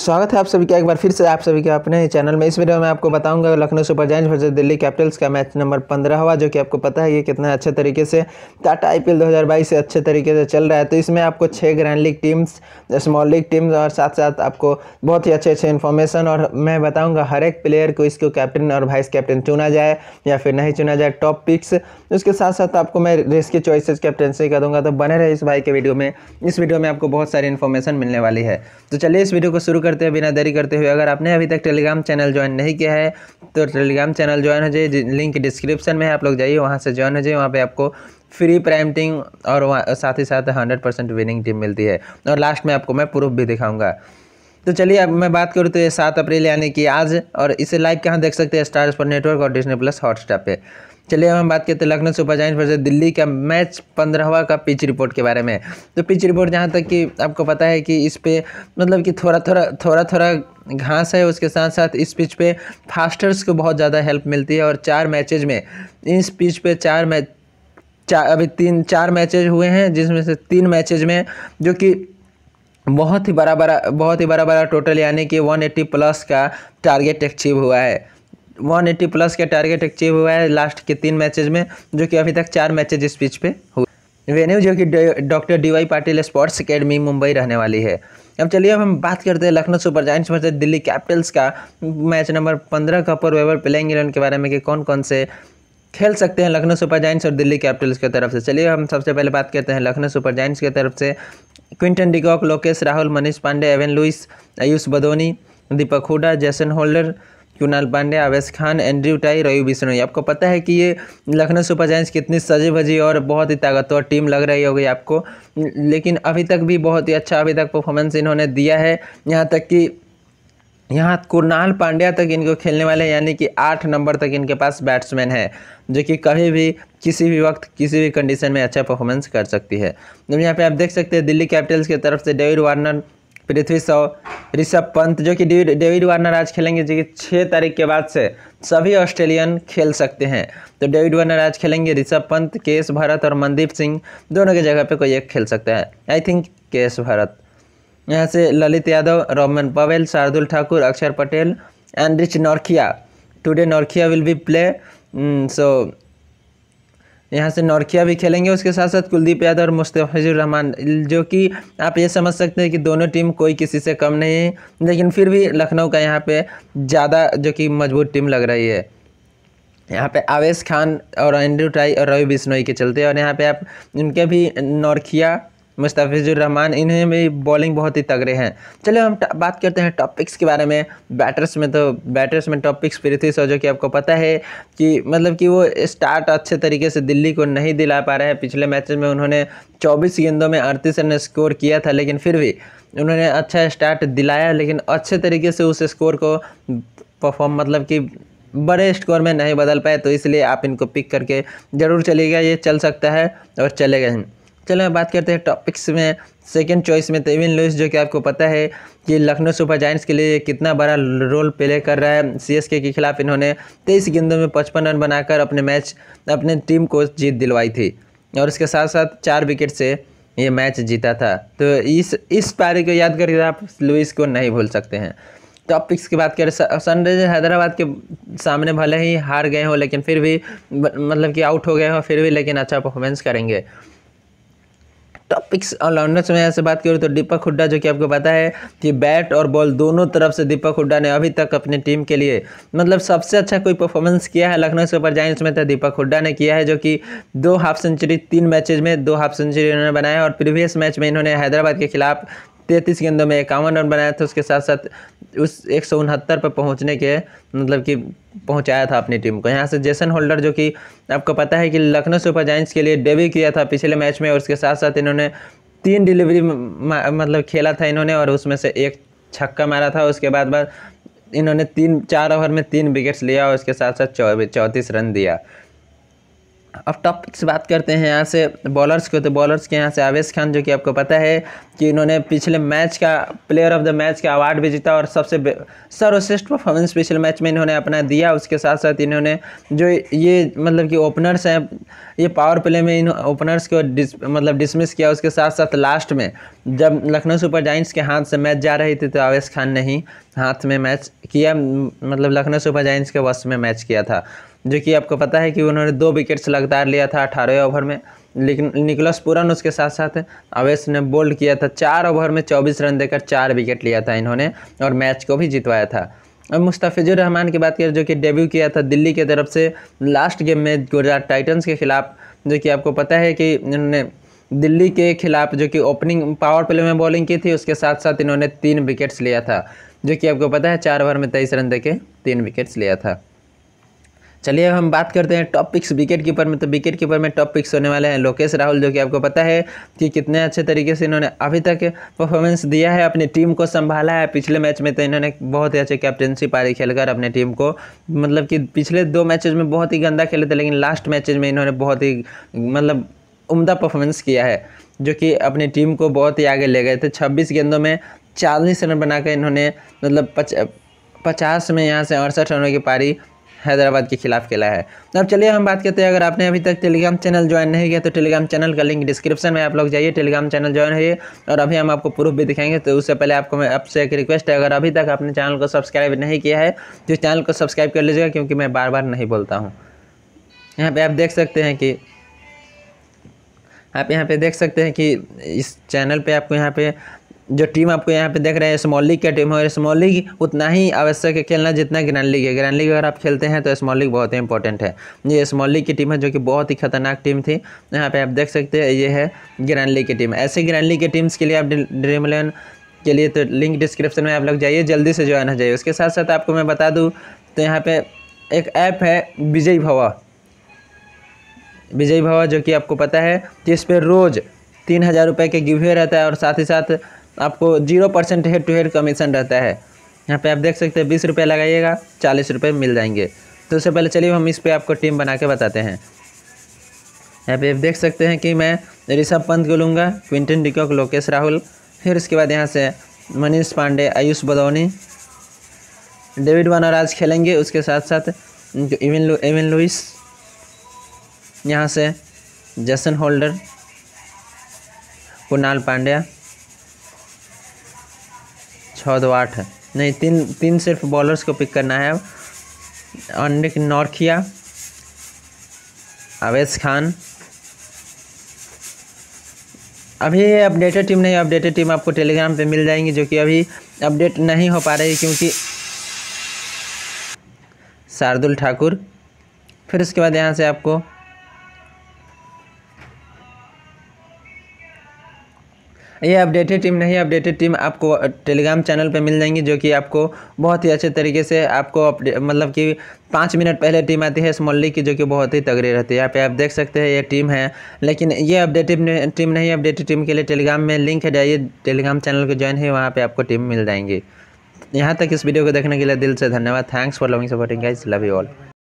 स्वागत है आप सभी का एक बार फिर से आप सभी के अपने चैनल में इस वीडियो में आपको बताऊंगा Lucknow Super Giants versus Delhi Capitals का मैच नंबर पंद्रह हुआ जो कि आपको पता है ये कितना अच्छे तरीके से टाटा आई 2022 से अच्छे तरीके से चल रहा है तो इसमें आपको छः grand league teams small league teams और साथ साथ आपको बहुत ही अच्छे अच्छे इन्फॉर्मेशन और मैं बताऊँगा हर एक प्लेयर को इसको कैप्टन और वाइस कैप्टन चुना जाए या फिर नहीं चुना जाए टॉप पिक्स उसके साथ साथ आपको मैं रेस की चॉइसेज कैप्टनसी कर दूँगा तो बने रहे इस भाई के वीडियो में इस वीडियो में आपको बहुत सारी इन्फॉर्मेशन मिलने वाली है तो चलिए इस वीडियो को शुरू करते हुए बिना देरी करते हुए अगर आपने अभी तक टेलीग्राम चैनल ज्वाइन नहीं किया है तो टेलीग्राम चैनल ज्वाइन हो जाइए लिंक डिस्क्रिप्शन में है आप लोग जाइए वहाँ से ज्वाइन हो जाइए वहाँ पर आपको फ्री प्राइम टीम और साथ ही साथ हंड्रेड विनिंग टीम मिलती है और लास्ट में आपको मैं प्रूफ भी दिखाऊँगा तो चलिए अब मैं बात करूँ तो ये सात अप्रैल यानी कि आज और इसे लाइव कहाँ देख सकते हैं स्टार्स पर नेटवर्क और डिजनी प्लस हॉटस्टार पर चलिए अब हम बात करते हैं Lucknow Super Giant versus Delhi का मैच पंद्रहवा का पिच रिपोर्ट के बारे में तो पिच रिपोर्ट जहाँ तक कि आपको पता है कि इस पर मतलब कि थोड़ा थोड़ा थोड़ा थोड़ा घास है उसके साथ साथ इस पिच पे फास्टर्स को बहुत ज़्यादा हेल्प मिलती है और चार मैचेज में इस पिच पे चार मैच चार अभी तीन चार मैचेज हुए हैं जिसमें से तीन मैचेज में जो कि बहुत ही बड़ा बड़ा बहुत ही बड़ा बड़ा टोटल यानी कि 180 प्लस का टारगेट अचीव हुआ है वन एट्टी प्लस के टारगेट अचीव हुआ है लास्ट के तीन मैचेज में जो कि अभी तक चार मैचेज इस पिच पे हुए वेन्यू जो कि doctor D Y Patil Sports Academy Mumbai रहने वाली है अब चलिए अब हम बात करते हैं Lucknow Super Giants versus Delhi Capitals का मैच नंबर पंद्रह का पर वेवर प्लेइंग इलेवन के बारे में कि कौन कौन से खेल सकते हैं लखनऊ सुपर जाइंट्स और दिल्ली कैपिटल्स की तरफ से चलिए हम सबसे पहले बात करते हैं लखनऊ सुपर जाइंट्स की तरफ से Quinton de Kock Lokesh Rahul Manish Pandey Evin Lewis Ayush Badoni Deepak Hooda Jason Holder Krunal Pandey Avesh Khan Andrew Tye Ravi Bishnoi आपको पता है कि ये लखनऊ सुपर जाइंट्स कितनी सजी भजी और बहुत ही ताकतवर टीम लग रही होगी आपको लेकिन अभी तक भी बहुत ही अच्छा अभी तक परफॉर्मेंस इन्होंने दिया है यहाँ तक कि यहाँ कुणाल पांड्या तक इनको खेलने वाले हैं यानी कि आठ नंबर तक इनके पास बैट्समैन है जो कि कभी भी किसी भी वक्त किसी भी कंडीशन में अच्छा परफॉर्मेंस कर सकती है जब यहाँ पे आप देख सकते हैं दिल्ली कैपिटल्स की तरफ से डेविड वार्नर पृथ्वी शव ऋषभ पंत जो कि डेविड वार्नर आज खेलेंगे जो कि छः तारीख के बाद से सभी ऑस्ट्रेलियन खेल सकते हैं तो डेविड वार्नर आज खेलेंगे ऋषभ पंत एस भारत और मनदीप सिंह दोनों की जगह पे कोई एक खेल सकता है आई थिंक एस भारत यहाँ से Lalit Yadav Rovman Powell Shardul Thakur Axar Patel Anrich Nortje today Nortje will be play so यहाँ से नौरखिया भी खेलेंगे उसके साथ साथ कुलदीप यादव और मुस्तफ़िजुर रहमान जो कि आप ये समझ सकते हैं कि दोनों टीम कोई किसी से कम नहीं है लेकिन फिर भी लखनऊ का यहाँ पे ज़्यादा जो कि मजबूत टीम लग रही है यहाँ पे आवेश खान और एंड्रू टाई और रवि बिश्नोई के चलते और यहाँ पे आप उनके भी नौरखिया मुस्ताफिजुररहमान इन्हें भी बॉलिंग बहुत ही तगड़े हैं चलिए हम बात करते हैं टॉपिक्स के बारे में बैटर्स में तो बैटर्स में टॉपिक्स पृथ्वी शॉ जो कि आपको पता है कि मतलब कि वो स्टार्ट अच्छे तरीके से दिल्ली को नहीं दिला पा रहे हैं पिछले मैच में उन्होंने चौबीस गेंदों में अड़तीस रन स्कोर किया था लेकिन फिर भी उन्होंने अच्छा स्टार्ट दिलाया लेकिन अच्छे तरीके से उस स्कोर को परफॉर्म मतलब कि बड़े स्कोर में नहीं बदल पाए तो इसलिए आप इनको पिक करके ज़रूर चलेगा ये चल सकता है और चलेगा ही चलो बात करते हैं टॉपिक्स में सेकंड चॉइस में तेविन लुइस जो कि आपको पता है कि लखनऊ सुपर जाइंट्स के लिए कितना बड़ा रोल प्ले कर रहा है सीएसके के खिलाफ इन्होंने तेईस गेंदों में पचपन रन बनाकर अपने मैच अपने टीम को जीत दिलवाई थी और इसके साथ साथ चार विकेट से ये मैच जीता था तो इस इस पारी को याद करके आप लुइस को नहीं भूल सकते हैं टॉप पिक्स की बात करें सनराइजर हैदराबाद के सामने भले ही हार गए हो लेकिन फिर भी मतलब कि आउट हो गए हो फिर भी लेकिन अच्छा परफॉर्मेंस करेंगे टॉपिक्स ऑलराउंडर्स में ऐसे बात करूँ तो दीपक हुड्डा जो कि आपको पता है कि बैट और बॉल दोनों तरफ से दीपक हुड्डा ने अभी तक अपनी टीम के लिए मतलब सबसे अच्छा कोई परफॉर्मेंस किया है लखनऊ सुपर जाइंट्स में तो दीपक हुड्डा ने किया है जो कि दो हाफ सेंचुरी तीन मैचेज में दो हाफ सेंचुरी इन्होंने बनाया और प्रीवियस मैच में इन्होंने हैदराबाद के खिलाफ तैंतीस गेंदों में इक्यावन रन बनाया था उसके साथ साथ उस एक सौ उनहत्तर पर पहुँचने के मतलब कि पहुंचाया था अपनी टीम को यहाँ से जेसन होल्डर जो कि आपको पता है कि लखनऊ सुपर जाइंट्स के लिए डेब्यू किया था पिछले मैच में और उसके साथ साथ इन्होंने तीन डिलीवरी मतलब खेला था इन्होंने और उसमें से एक छक्का मारा था उसके बाद बाद इन्होंने तीन चार ओवर में तीन विकेट्स लिया और उसके साथ साथ चौंतीस रन दिया अब टॉप से बात करते हैं यहाँ से बॉलर्स को तो बॉलर्स के यहाँ से आवेश खान जो कि आपको पता है कि इन्होंने पिछले मैच का प्लेयर ऑफ द मैच का अवार्ड भी जीता और सबसे सर्वश्रेष्ठ परफॉर्मेंस पिछले मैच में इन्होंने अपना दिया उसके साथ साथ इन्होंने जो ये मतलब कि ओपनर्स हैं ये पावर प्ले में इन ओपनर्स को डिस, मतलब डिसमिस किया उसके साथ साथ लास्ट में जब लखनऊ सुपर जाइंट्स के हाथ से मैच जा रही थी तो आवेश खान ने ही हाथ में मैच किया मतलब लखनऊ सुपर जाइंस के वश में मैच किया था जो कि आपको पता है कि उन्होंने दो विकेट्स लगातार लिया था अठारहवें ओवर में लेकिन निकोलस पुरन उसके साथ साथ अवेश ने बोल्ड किया था चार ओवर में चौबीस रन देकर चार विकेट लिया था इन्होंने और मैच को भी जितवाया था और मुस्तफिजुर रहमान की बात करें जो कि डेब्यू किया था दिल्ली की तरफ से लास्ट गेम में गुजरात टाइटन्स के खिलाफ जो कि आपको पता है कि इन्होंने दिल्ली के खिलाफ जो कि ओपनिंग पावर प्ले में बॉलिंग की थी उसके साथ साथ इन्होंने तीन विकेट्स लिया था जो कि आपको पता है चार ओवर में तेईस रन देके तीन विकेट्स लिया था चलिए अब हम बात करते हैं टॉप पिक्स विकेट कीपर में तो विकेट कीपर में टॉप पिक्स होने वाले हैं लोकेश राहुल जो कि आपको पता है कि कितने अच्छे तरीके से इन्होंने अभी तक परफॉर्मेंस दिया है अपनी टीम को संभाला है पिछले मैच में तो इन्होंने बहुत ही अच्छे कैप्टनशिप पारी खेलकर अपने टीम को मतलब कि पिछले दो मैचेज में बहुत ही गंदा खेले थे लेकिन लास्ट मैचेज में इन्होंने बहुत ही मतलब उमदा परफॉर्मेंस किया है जो कि अपनी टीम को बहुत ही आगे ले गए थे 26 गेंदों में चालीस रन बनाकर इन्होंने मतलब पच पचास में यहाँ से अड़सठ रनों की पारी हैदराबाद के खिलाफ खेला है तो अब चलिए हम बात करते हैं अगर आपने अभी तक टेलीग्राम चैनल ज्वाइन नहीं किया तो टेलीग्राम चैनल का लिंक डिस्क्रिप्शन में आप लोग जाइए टेलीग्राम चैनल ज्वाइन होइए और अभी हम आपको प्रूफ भी दिखाएंगे तो उससे पहले आपको मैं आपसे एक रिक्वेस्ट है अगर अभी तक आपने चैनल को सब्सक्राइब नहीं किया है तो चैनल को सब्सक्राइब कर लीजिएगा क्योंकि मैं बार बार नहीं बोलता हूँ यहाँ पर आप देख सकते हैं कि आप यहाँ पे देख सकते हैं कि इस चैनल पे आपको यहाँ पे जो टीम आपको यहाँ पे देख रहे हैं स्मॉल लीग का टीम है और स्मॉल लीग उतना ही आवश्यक है खेलना जितना ग्रैंड लीग है ग्रैंड लीग अगर आप खेलते हैं तो स्मॉल लीग बहुत ही इंपॉर्टेंट है ये स्मॉल लीग की टीम है जो कि बहुत ही खतरनाक टीम थी यहाँ पे आप देख सकते हैं ये है ग्रैंड लीग की टीम ऐसे ग्रैंड लीग की टीम्स के लिए आप ड्रीम इलेवन के लिए तो लिंक डिस्क्रिप्शन में आप लोग जाइए जल्दी से ज्वाइन हो जाइए उसके साथ साथ आपको मैं बता दूँ तो यहाँ पर एक ऐप है विजय भवा विजय भवा जो कि आपको पता है कि इस पर रोज़ तीन हज़ार रुपये के गिवे रहता है और साथ ही साथ आपको zero percent head to head commission रहता है यहाँ पे आप देख सकते हैं बीस रुपये लगाइएगा चालीस रुपये मिल जाएंगे तो उससे पहले चलिए हम इस पर आपको टीम बना के बताते हैं यहाँ पे आप देख सकते हैं कि मैं ऋषभ पंत को लूँगा क्विंटन डिकॉक लोकेश राहुल फिर उसके बाद यहाँ से मनीष पांडे आयुष बदौनी डेविड वनराज आज खेलेंगे उसके साथ साथ इविन लु, इविन लुइस यहाँ से जसन होल्डर कुणाल पांड्या छः दो आठ नहीं तीन तीन सिर्फ बॉलर्स को पिक करना है अनिक नौरखिया अवेश खान अभी ये अपडेटेड टीम नहीं अपडेटेड टीम आपको टेलीग्राम पे मिल जाएंगी जो कि अभी अपडेट नहीं हो पा रही है क्योंकि शार्दुल ठाकुर फिर उसके बाद यहाँ से आपको ये अपडेटेड टीम नहीं अपडेटेड टीम आपको टेलीग्राम चैनल पे मिल जाएंगी जो कि आपको बहुत ही अच्छे तरीके से आपको मतलब कि पाँच मिनट पहले टीम आती है स्मॉल लीग की जो कि बहुत ही तगड़ी रहती है यहाँ पे आप देख सकते हैं ये टीम है लेकिन ये अपडेटेड टीम नहीं अपडेटेड टीम के लिए टेलीग्राम में लिंक है जाइए टेलीग्राम चैनल को ज्वाइन है वहाँ पर आपको टीम मिल जाएंगी यहाँ तक इस वीडियो को देखने के लिए दिल से धन्यवाद thanks for loving supporting guys love you all